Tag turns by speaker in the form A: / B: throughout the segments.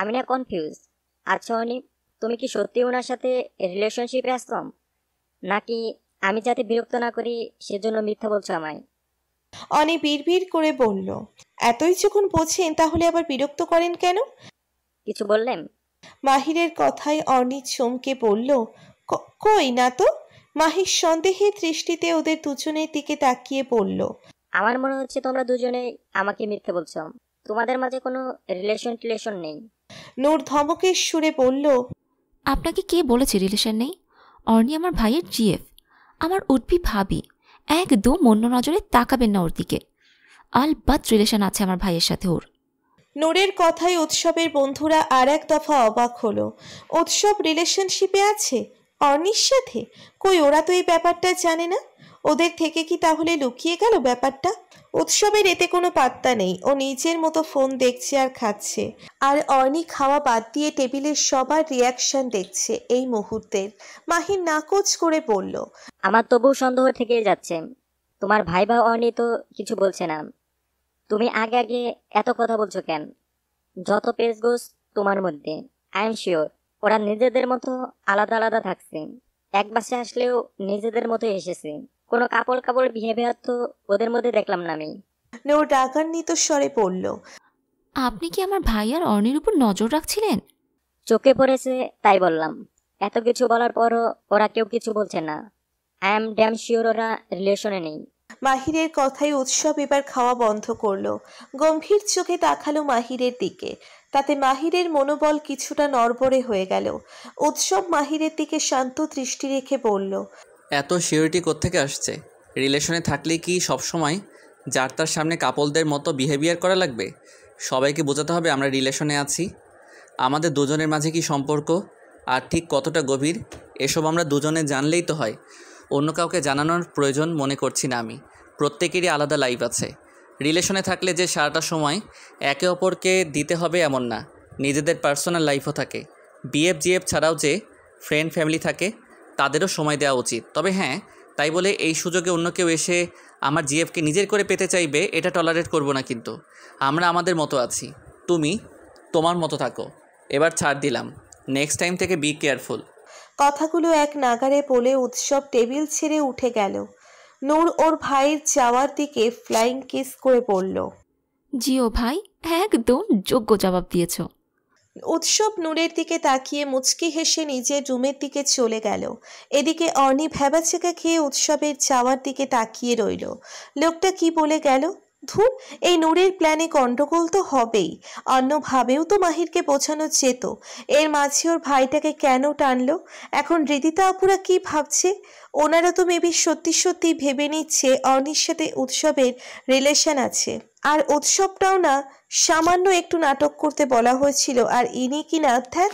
A: আমি না কনফিউজ আচ্ছা অনি তুমি কি সত্যি ওনার সাথে রিলেশনশিপে আসতাম নাকি আমি যাতে বিরক্ত না করি সেজন্য মিথ্যা বলছো আমায়
B: অনি বিড়বিড় করে বলল এতই যখন বোঝেন তাহলে আবার বিরক্ত করেন কেন কিছু বললেন মাহিরের কথায় অনি চমকে বলল কই না তো মাহির সন্দেহে দৃষ্টিতে ওদের দুজনের দিকে তাকিয়ে বলল
A: আমার মনে হচ্ছে তোমরা দুজনেই আমাকে মিথ্যে বলছো তোমাদের মাঝে কোনো রিলেশন টিলেশন নেই নূর ধমকের সুরে বলল
C: আপনাকে কে বলেছে রিলেশন নেই অর্নি আমার ভাইয়ের জিএফ আমার উঠবি ভাবি একদম অন্য নজরে তাকাবেন না ওর দিকে আলবাত রিলেশন আছে আমার ভাইয়ের সাথে ওর
B: নূরের কথায় উৎসবের বন্ধুরা আর এক দফা অবাক হলো উৎসব রিলেশনশিপে আছে অর্নির সাথে কই ওরা তো এই ব্যাপারটা জানে না ওদের থেকে কি তাহলে লুকিয়ে গেল ব্যাপারটা উৎসবের এতে কোনো পাত্তা নেই ও নিজের মতো ফোন দেখছে আর খাচ্ছে আর অর্নি খাওয়া বাদ দিয়ে টেবিলের সবার রিয়াকশন দেখছে এই মুহূর্তের মাহির
A: নাকচ করে বলল আমার তবুও সন্দেহ থেকে যাচ্ছে তোমার ভাই বা অর্নি তো কিছু বলছে না তুমি আগে আগে এত কথা বলছো কেন যত গোস তোমার মধ্যে আই এম শিওর ওরা নিজেদের মতো আলাদা আলাদা থাকছে এক বাসে আসলেও নিজেদের মতো এসেছে কোনো কাপড় কাপড় বিহেভিয়ার তো ওদের মধ্যে দেখলাম না আমি স্বরে পড়ল আপনি কি আমার ভাই আর অর্ণের উপর নজর রাখছিলেন চোখে পড়েছে তাই বললাম এত কিছু বলার পরও ওরা কেউ কিছু বলছে না আই এম ড্যাম শিওর ওরা রিলেশনে নেই মাহিরের কথাই
B: উৎসব এবার খাওয়া বন্ধ করলো গম্ভীর চোখে তাকালো মাহিরের দিকে তাতে মাহিরের মনোবল কিছুটা নড়বড়ে হয়ে গেল উৎসব মাহিরের দিকে শান্ত দৃষ্টি রেখে বলল
D: এত শিওরিটি কোত্থেকে আসছে রিলেশনে থাকলে কি সবসময় যার তার সামনে কাপলদের মতো বিহেভিয়ার করা লাগবে সবাইকে বোঝাতে হবে আমরা রিলেশনে আছি আমাদের দুজনের মাঝে কি সম্পর্ক আর ঠিক কতটা গভীর এসব আমরা দুজনে জানলেই তো হয় অন্য কাউকে জানানোর প্রয়োজন মনে করছি না আমি প্রত্যেকেরই আলাদা লাইফ আছে রিলেশনে থাকলে যে সারাটা সময় একে অপরকে দিতে হবে এমন না নিজেদের পার্সোনাল লাইফও থাকে বিএফ জিএফ ছাড়াও যে ফ্রেন্ড ফ্যামিলি থাকে তাদেরও সময় দেওয়া উচিত তবে হ্যাঁ তাই বলে এই সুযোগে অন্য কেউ এসে আমার জিএফকে নিজের করে পেতে চাইবে এটা টলারেট করব না কিন্তু আমরা আমাদের মতো আছি তুমি তোমার মতো থাকো এবার ছাড় দিলাম নেক্সট টাইম থেকে বি কেয়ারফুল কথাগুলো এক
B: নাগারে বলে উৎসব টেবিল ছেড়ে উঠে গেল নূর ওর ভাইয়ের চাওয়ার দিকে ফ্লাইং কিস করে পড়ল
C: জিও ভাই একদম যোগ্য জবাব দিয়েছো
B: উৎসব নূরের দিকে তাকিয়ে মুচকি হেসে নিজের রুমের দিকে চলে গেল এদিকে অর্ণি ভ্যাবাচেকা খেয়ে উৎসবের যাওয়ার দিকে তাকিয়ে রইল লোকটা কি বলে গেল ধুর এই নূরের প্ল্যানে গণ্ডগোল তো হবেই অন্যভাবেও তো মাহিরকে বোঝানো যেত এর মাঝে ওর ভাইটাকে কেন টানলো এখন রীতিতা আপুরা কি ভাবছে ওনারা তো মেবি সত্যি সত্যি ভেবে নিচ্ছে অনির সাথে উৎসবের রিলেশন আছে আর উৎসবটাও না সামান্য একটু নাটক করতে বলা হয়েছিল আর ইনি কিনা ধ্যাত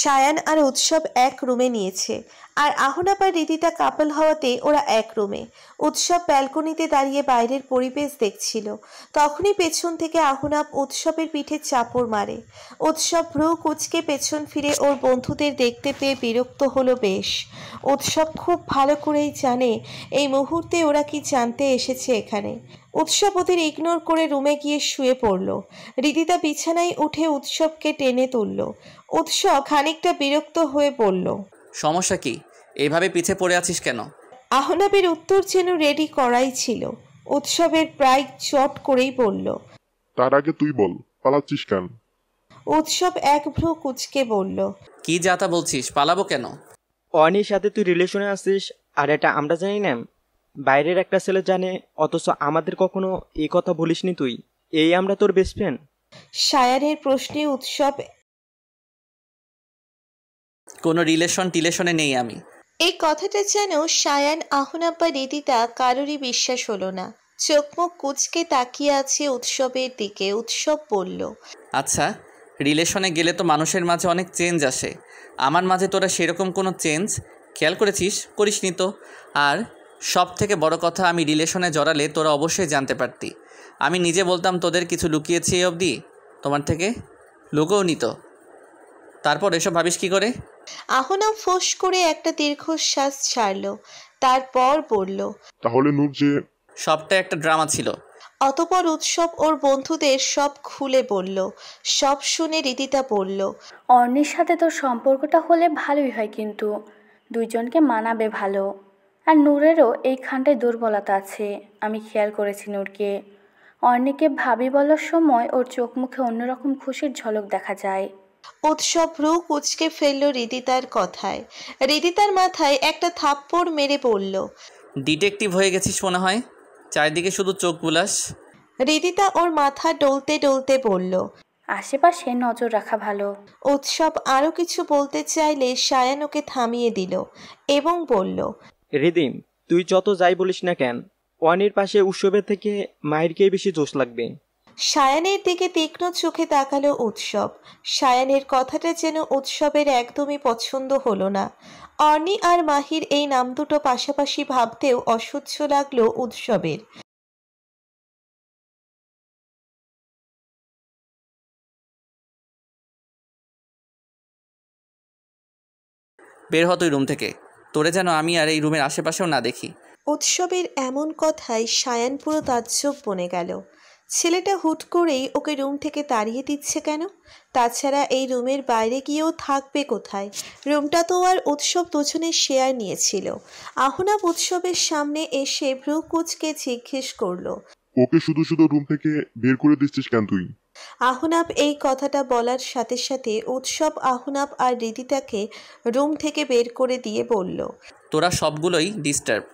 B: সায়ান আর উৎসব এক রুমে নিয়েছে আর আহনাপ আর রীতিটা কাপল হওয়াতে ওরা এক রুমে উৎসব ব্যালকনিতে দাঁড়িয়ে বাইরের পরিবেশ দেখছিল তখনই পেছন থেকে আহনাপ উৎসবের পিঠে চাপড় মারে উৎসব ভ্রু কুচকে পেছন ফিরে ওর বন্ধুদের দেখতে পেয়ে বিরক্ত হলো বেশ উৎসব খুব ভালো করেই জানে এই মুহূর্তে ওরা কি জানতে এসেছে এখানে উৎসব ওদের ইগনোর করে রুমে গিয়ে শুয়ে পড়ল রিদিতা বিছানায় উঠে উৎসবকে টেনে তুলল উৎসব খানিকটা বিরক্ত হয়ে পড়ল সমস্যা কি
D: এভাবে পিছে পড়ে আছিস কেন
B: আহনাবের উত্তর যেন রেডি করাই ছিল উৎসবের প্রায় চট করেই বলল
A: তার আগে তুই বল পালাচ্ছিস কেন
B: উৎসব এক ভ্রু কুচকে বলল
A: কি যাতা বলছিস পালাবো কেন অনির সাথে তুই রিলেশনে আছিস আর এটা আমরা জানি না বাইরের একটা ছেলে জানে অথচ আমাদের কখনো এ কথা বলিসনি তুই এই আমরা তোর বেস্ট ফ্রেন্ড সায়ারের প্রশ্নে উৎসব কোনো রিলেশন টিলেশনে নেই আমি এই
B: কথাটা যেন সায়ান আহনাপ্পা রেদিতা কারোরই বিশ্বাস হলো না চোখমুখ কুচকে তাকিয়ে আছে উৎসবের দিকে উৎসব বলল
D: আচ্ছা রিলেশনে গেলে তো মানুষের মাঝে অনেক চেঞ্জ আসে আমার মাঝে তোরা সেরকম কোনো চেঞ্জ খেয়াল করেছিস করিস নি তো আর সব থেকে বড় কথা আমি রিলেশনে জড়ালে তোরা অবশ্যই জানতে পারতি আমি নিজে বলতাম তোদের কিছু লুকিয়েছি এই অবধি তোমার থেকে লুকোও নিত তারপর এসব ভাবিস কি করে
B: আহনা ফোস করে একটা দীর্ঘশ্বাস ছাড়ল তারপর বলল
D: তাহলে নুর যে সবটা একটা ড্রামা ছিল
B: অতপর উৎসব ওর বন্ধুদের সব খুলে বলল সব শুনে রীতিতা বলল অর্ণের সাথে তোর সম্পর্কটা হলে ভালোই হয় কিন্তু দুইজনকে মানাবে ভালো আর নূরেরও এই খানটে দুর্বলতা আছে আমি খেয়াল করেছি নূরকে অর্ণিকে ভাবি বলার সময় ওর চোখ মুখে অন্যরকম খুশির ঝলক দেখা যায় উৎসব রু কুচকে ফেলল রিদিতার কথায় রিদিতার মাথায় একটা থাপ্পড় মেরে পড়ল
D: ডিটেকটিভ হয়ে গেছিস মনে হয় চারিদিকে শুধু চোখ বুলাস
B: রিদিতা ওর মাথা ডলতে ডলতে বলল আশেপাশে নজর রাখা ভালো উৎসব আরও কিছু বলতে চাইলে সায়ান ওকে থামিয়ে দিল এবং
A: বলল রিদিম তুই যত যাই বলিস না কেন ওয়ানির পাশে উৎসবের থেকে মায়েরকেই বেশি জোশ লাগবে
B: সায়ানের দিকে তীক্ষ্ণ চোখে তাকালো উৎসব সায়ানের কথাটা যেন উৎসবের একদমই পছন্দ হলো না অর্নি আর মাহির এই নাম দুটো পাশাপাশি ভাবতেও অসহ্য লাগলো উৎসবের
A: বের হতো রুম থেকে তোরে
D: যেন আমি আর এই রুমের আশেপাশেও না দেখি
B: উৎসবের এমন কথায় সায়ান পুরো তাজ্জব বনে গেল ছেলেটা হুট করেই ওকে রুম থেকে তাড়িয়ে দিচ্ছে কেন তাছাড়া এই রুমের বাইরে গিয়েও থাকবে কোথায় রুমটা তো আর উৎসব দুজনের শেয়ার নিয়েছিল আহনাব উৎসবের সামনে এসে ভ্রু কুচকে জিজ্ঞেস করলো
A: ওকে শুধু শুধু রুম থেকে বের করে দিচ্ছিস কেন তুই
B: আহনাব এই কথাটা বলার সাথে সাথে উৎসব আহনাব আর রিদিতাকে রুম থেকে বের করে দিয়ে বলল
D: তোরা সবগুলোই ডিস্টার্ব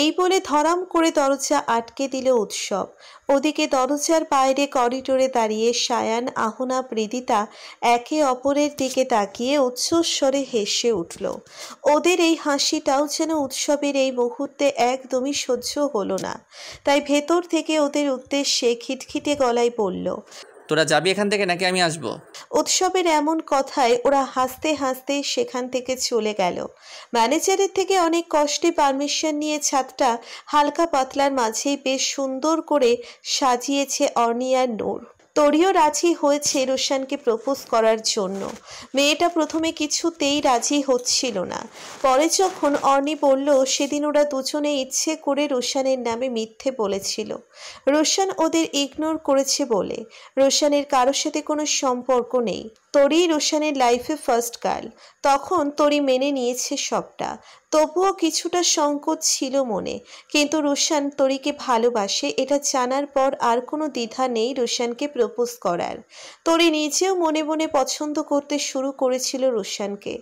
B: এই বলে ধরাম করে দরজা আটকে দিল উৎসব ওদিকে দরজার বাইরে করিডোরে দাঁড়িয়ে সায়ান আহনা প্রেদিতা একে অপরের দিকে তাকিয়ে উচ্চস্বরে হেসে উঠল ওদের এই হাসিটাও যেন উৎসবের এই মুহূর্তে একদমই সহ্য হলো না তাই ভেতর থেকে ওদের উদ্দেশ্যে খিটখিটে গলায় বলল
D: তোরা যাবি এখান থেকে নাকি আমি আসব
B: উৎসবের এমন কথায় ওরা হাসতে হাসতে সেখান থেকে চলে গেল ম্যানেজারের থেকে অনেক কষ্টে পারমিশন নিয়ে ছাদটা হালকা পাতলার মাঝেই বেশ সুন্দর করে সাজিয়েছে অর্নিয়ার নূর তোরিও রাজি হয়েছে রোশানকে প্রপোজ করার জন্য মেয়েটা প্রথমে কিছুতেই রাজি হচ্ছিল না পরে যখন অর্নি বলল সেদিন ওরা দুজনে ইচ্ছে করে রোশানের নামে মিথ্যে বলেছিল রোশান ওদের ইগনোর করেছে বলে রোশানের কারোর সাথে কোনো সম্পর্ক নেই তোরই রোশানের লাইফে ফার্স্ট গার্ল তখন তরি মেনে নিয়েছে সবটা তবুও কিছুটা সংকোচ ছিল মনে কিন্তু রোশান তরিকে ভালোবাসে এটা জানার পর আর কোনো দ্বিধা নেই রোশানকে প্রপোজ করার তরি নিজেও মনে মনে পছন্দ করতে শুরু করেছিল রোশানকে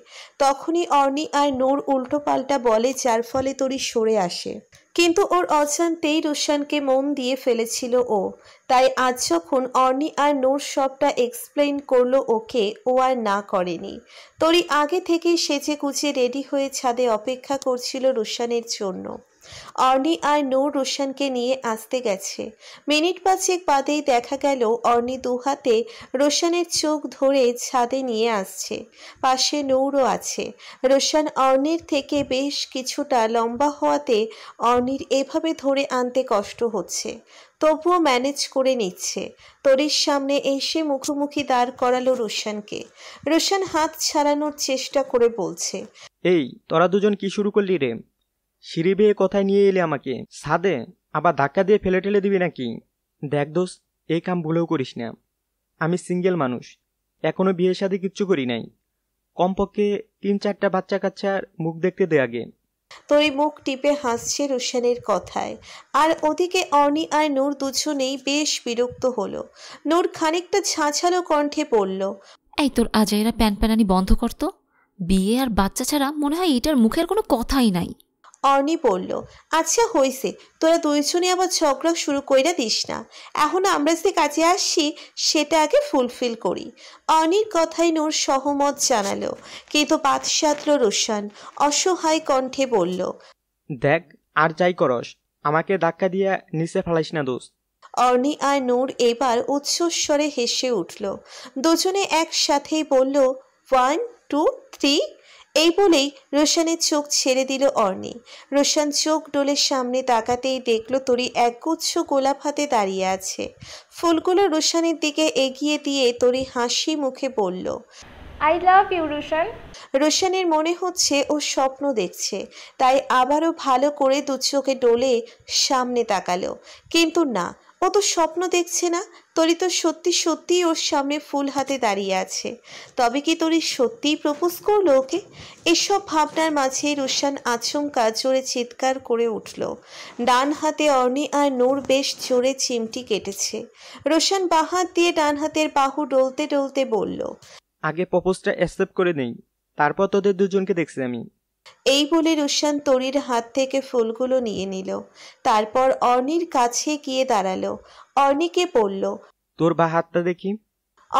B: তখনই অর্নি আর নোর উল্টোপাল্টা বলে যার ফলে তরি সরে আসে কিন্তু ওর অজান্তেই রুশানকে মন দিয়ে ফেলেছিল ও তাই আজ যখন অর্নি আর নূর সবটা এক্সপ্লেন করলো ওকে ও আর না করেনি তরি আগে থেকেই সেজে কুচে রেডি হয়ে ছাদে অপেক্ষা করছিল রুশানের জন্য অর্নি আর নূর রোশানকে নিয়ে আসতে গেছে মিনিট পাঁচেক বাদেই দেখা গেল অর্নি দুহাতে রোশানের চোখ ধরে ছাদে নিয়ে আসছে পাশে নৌরও আছে রোশান অর্নির থেকে বেশ কিছুটা লম্বা হওয়াতে অর্নির এভাবে ধরে আনতে কষ্ট হচ্ছে তবুও ম্যানেজ করে নিচ্ছে তরির সামনে এসে মুখোমুখি দাঁড় করালো রোশানকে রোশান হাত ছাড়ানোর চেষ্টা করে বলছে
A: এই তোরা দুজন কি শুরু করলি রে সিঁড়ি বেয়ে কথায় নিয়ে এলে আমাকে সাদে আবার ধাক্কা দিয়ে ফেলে ঠেলে দিবি নাকি দেখ দোষ এই কাম ভুলেও করিস না আমি সিঙ্গেল মানুষ এখনও বিয়ের সাথে কিচ্ছু করি নাই কমপক্ষে তিন চারটা বাচ্চা কাচ্চার মুখ দেখতে দে আগে
B: তৈ মুখ টিপে হাসছে রুশানের কথায় আর ওদিকে অনি আর নূর দুজনেই বেশ বিরক্ত হলো নূর খানিকটা ছাঁছালো কণ্ঠে পড়ল এই
C: তোর আজাইরা প্যান প্যানানি বন্ধ করতো বিয়ে আর বাচ্চা ছাড়া মনে হয় এটার মুখের কোনো কথাই
B: নাই অর্ণি বলল আচ্ছা হইছে তোরা দুইজনে আবার ঝগড়া শুরু কইরা দিস না এখন আমরা যে কাজে আসছি সেটা আগে ফুলফিল করি অর্ণির কথাই নূর সহমত জানালো কিন্তু বাদ রোশন রোশান অসহায় কণ্ঠে
A: বলল দেখ আর যাই করস আমাকে ধাক্কা দিয়ে নিচে ফেলাইস না দোস্ত
B: অর্নি আর নূর এবার উচ্চস্বরে হেসে উঠল দুজনে একসাথেই বলল ওয়ান টু থ্রি এই বলেই রোশানের চোখ ছেড়ে দিল অর্ণি রোশান চোখ ডোলের সামনে তাকাতেই দেখল তরি একগুচ্ছ গোলাপ হাতে দাঁড়িয়ে আছে ফুলগুলো রোশানের দিকে এগিয়ে দিয়ে তরি হাসি মুখে বলল আই লাভ ইউ রোশান রোশানের মনে হচ্ছে ও স্বপ্ন দেখছে তাই আবারও ভালো করে দু চোখে ডোলে সামনে তাকালো কিন্তু না ও তো স্বপ্ন দেখছে না তরি তো সত্যি সত্যিই ওর সামনে ফুল হাতে দাঁড়িয়ে আছে তবে কি তরি সত্যিই প্রপোজ করলো ওকে এসব ভাবনার মাঝে রুশান আচমকা জোরে চিৎকার করে উঠল ডান হাতে অর্ণি আর নূর বেশ জোরে চিমটি কেটেছে রোশান বাহাত দিয়ে ডান হাতের বাহু ডলতে ডলতে বলল
A: আগে প্রপোজটা অ্যাকসেপ্ট করে নেই তারপর তোদের দুজনকে দেখছি আমি
B: এই বলে রুশান তরির হাত থেকে ফুলগুলো নিয়ে নিল তারপর অর্ণির কাছে গিয়ে দাঁড়ালো অর্নিকে বলল
A: তোর বা হাতটা দেখি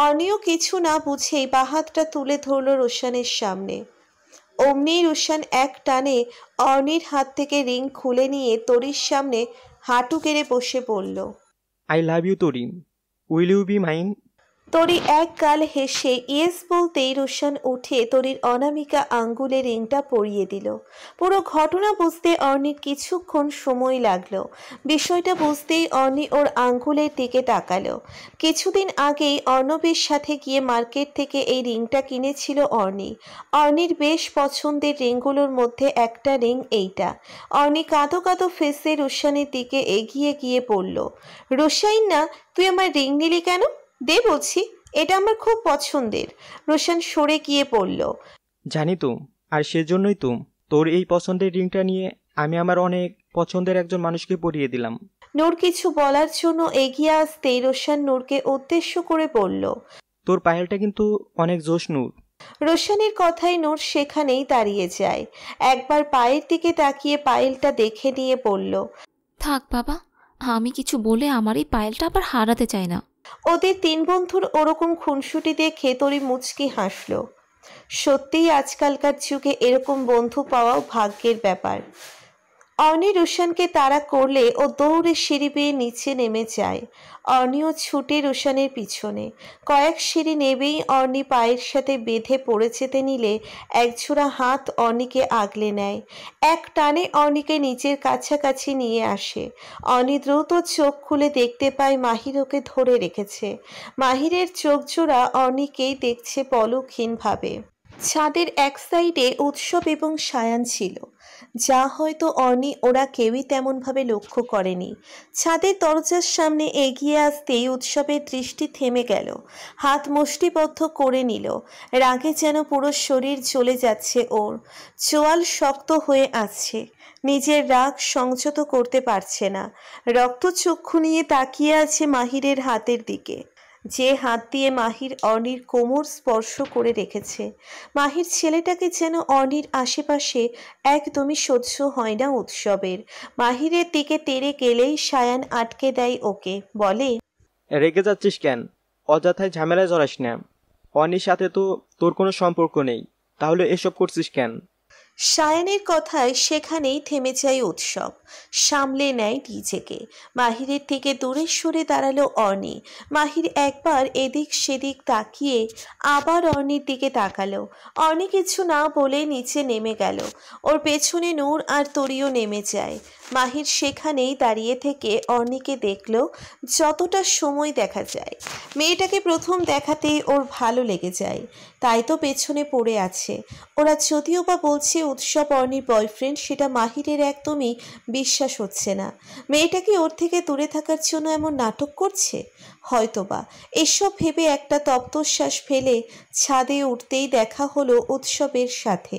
B: অর্নিও কিছু না বুঝেই বা হাতটা তুলে ধরল রোশানের সামনে অমনি রোশান এক টানে অর্নির হাত থেকে রিং খুলে নিয়ে তরির সামনে হাঁটু কেড়ে বসে পড়ল
A: I love you Torin will you be mine
B: Tori এক গাল হেসে ইয়েস বলতেই রোশন উঠে তরির অনামিকা আঙ্গুলে রিংটা পরিয়ে দিল পুরো ঘটনা বুঝতে অর্ণির কিছুক্ষণ সময় লাগলো বিষয়টা বুঝতেই অর্ণি ওর আঙ্গুলের দিকে তাকালো কিছুদিন আগেই অর্ণবের সাথে গিয়ে মার্কেট থেকে এই রিংটা কিনেছিল অর্ণি অর্ণির বেশ পছন্দের রিংগুলোর মধ্যে একটা রিং এইটা অর্ণি কাঁদো কাঁদো ফেসে রোশানের দিকে এগিয়ে গিয়ে পড়ল রোশাইন না তুই আমার রিং নিলি কেন দে বলছি এটা আমার খুব পছন্দের
A: রোশান সরে গিয়ে পড়ল জানি তো আর সেজন্যই তো তোর এই পছন্দের রিংটা নিয়ে আমি আমার অনেক পছন্দের একজন মানুষকে পরিয়ে দিলাম
B: নূর কিছু বলার জন্য এগিয়ে আসতেই রোশান নূরকে উদ্দেশ্য করে বলল
A: তোর পায়েলটা কিন্তু অনেক জোশ নূর
B: রোশানের কথাই নূর সেখানেই দাঁড়িয়ে যায় একবার পায়ের দিকে তাকিয়ে পায়েলটা দেখে নিয়ে বলল থাক বাবা আমি কিছু বলে আমার এই পায়েলটা আবার হারাতে চাই না ওদের তিন বন্ধুর ওরকম খুনসুটি দেখে তরি মুচকি হাসল সত্যিই আজকালকার যুগে এরকম বন্ধু পাওয়াও ভাগ্যের ব্যাপার অর্নি রুশানকে তাড়া করলে ও দৌড়ে সিঁড়ি বেয়ে নিচে নেমে যায় অর্নিও ছুটে রুশানের পিছনে কয়েক সিঁড়ি নেবেই অর্নি পায়ের সাথে বেঁধে পড়ে যেতে নিলে একজোড়া হাত অর্নিকে আগলে নেয় এক টানে অর্নিকে নিচের কাছাকাছি নিয়ে আসে অর্নি দ্রুত চোখ খুলে দেখতে পায় মাহির ওকে ধরে রেখেছে মাহিরের চোখ জোড়া অর্নিকেই দেখছে পলকহীনভাবে ছাদের এক সাইডে উৎসব এবং সায়ান ছিল যা হয়তো অর্নি ওরা কেউই তেমনভাবে লক্ষ্য করেনি ছাদের দরজার সামনে এগিয়ে আসতেই উৎসবের দৃষ্টি থেমে গেল হাত মুষ্টিবদ্ধ করে নিল রাগে যেন পুরো শরীর চলে যাচ্ছে ওর চোয়াল শক্ত হয়ে আছে নিজের রাগ সংযত করতে পারছে না রক্তচক্ষু নিয়ে তাকিয়ে আছে মাহিরের হাতের দিকে যে হাত দিয়ে মাহির অনির কোমর স্পর্শ করে রেখেছে মাহির ছেলেটাকে যেন অনির আশেপাশে একদমই সহ্য হয় না উৎসবের মাহিরের দিকে তেড়ে গেলেই সায়ান আটকে দেয় ওকে
A: বলে রেগে যাচ্ছিস কেন অযথায় ঝামেলায় জড়াস না অনির সাথে তো তোর কোনো সম্পর্ক নেই তাহলে এসব করছিস কেন
B: সায়ানের কথায় সেখানেই থেমে যায় উৎসব সামলে নেয় ডিজেকে মাহিরের থেকে দূরে সরে দাঁড়ালো অর্ণি মাহির একবার এদিক সেদিক তাকিয়ে আবার অর্নির দিকে তাকালো অর্ণি কিছু না বলে নিচে নেমে গেল ওর পেছনে নূর আর তরিও নেমে যায় মাহির সেখানেই দাঁড়িয়ে থেকে অর্ণিকে দেখল যতটা সময় দেখা যায় মেয়েটাকে প্রথম দেখাতেই ওর ভালো লেগে যায় তাই তো পেছনে পড়ে আছে ওরা যদিও বা বলছে উৎসব অর্ণীর বয়ফ্রেন্ড সেটা মাহিরের একদমই বিশ্বাস হচ্ছে না মেয়েটা কি ওর থেকে দূরে থাকার জন্য এমন নাটক করছে হয়তোবা এসব ভেবে একটা তপ্তশ্বাস ফেলে ছাদে উঠতেই দেখা হলো উৎসবের সাথে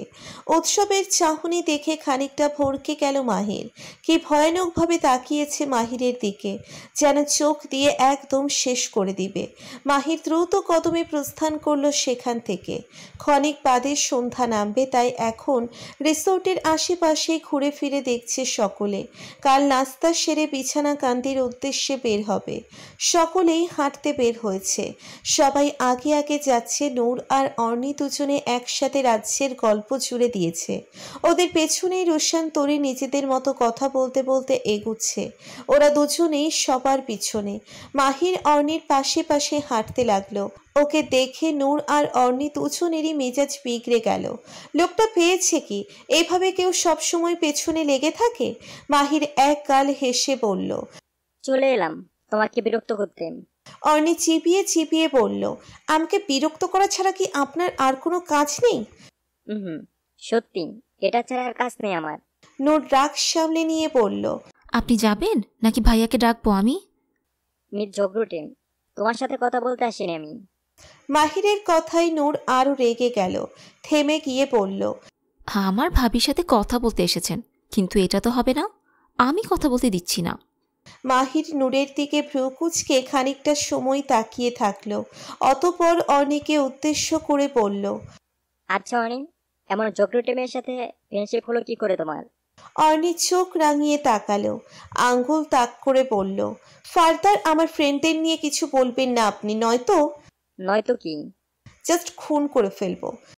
B: উৎসবের চাহনি দেখে খানিকটা ভরকে গেল মাহির কি ভয়ানকভাবে তাকিয়েছে মাহিরের দিকে যেন চোখ দিয়ে একদম শেষ করে দিবে মাহির দ্রুত কদমে প্রস্থান করল সেখান থেকে ক্ষণিক বাদে সন্ধ্যা নামবে তাই এখন রিসোর্টের আশেপাশে ঘুরে ফিরে দেখছে সকলে কাল নাস্তা সেরে বিছানা কান্দির উদ্দেশ্যে বের হবে সকলেই দুজনেই হাঁটতে বের হয়েছে সবাই আগে আগে যাচ্ছে নূর আর অর্ণি দুজনে একসাথে রাজ্যের গল্প জুড়ে দিয়েছে ওদের পেছনেই রোশান তরি নিজেদের মতো কথা বলতে বলতে এগুচ্ছে ওরা দুজনেই সবার পিছনে মাহির অর্ণির পাশে পাশে হাঁটতে লাগলো ওকে দেখে নূর আর অর্ণি দুজনেরই মেজাজ বিগড়ে গেল লোকটা পেয়েছে কি এভাবে কেউ সবসময় পেছনে লেগে থাকে মাহির এক গাল হেসে বলল চলে এলাম তোমাকে বিরক্ত করতেন অর্ণি চিপিয়ে চিপিয়ে বলল আমাকে বিরক্ত করা ছাড়া কি আপনার আর কোনো কাজ নেই হুম সত্যি এটা ছাড়া কাজ নেই আমার নোর রাগ সামলে নিয়ে বলল
C: আপনি যাবেন নাকি ভাইয়াকে ডাকবো আমি
A: মিস ঝগড়ুটে তোমার সাথে কথা বলতে আসিনি আমি মাহিরের কথায় নূর
C: আরও রেগে গেল থেমে গিয়ে বলল আমার ভাবির সাথে কথা বলতে এসেছেন কিন্তু এটা তো হবে না আমি কথা বলতে দিচ্ছি না
B: মাহির নূরের দিকে ভ্রুকুচকে খানিকটা সময় তাকিয়ে থাকলো অতপর অনেকে উদ্দেশ্য করে
A: বলল আচ্ছা অনিন এমন চকলেটে মেয়ের সাথে ফ্রেন্ডশিপ হলো কি করে তোমার
B: অর্ণি চোখ রাঙিয়ে তাকালো আঙ্গুল তাক করে বলল ফার্দার আমার ফ্রেন্ডদের নিয়ে কিছু বলবেন না আপনি নয়তো নয়তো কি জাস্ট খুন করে ফেলবো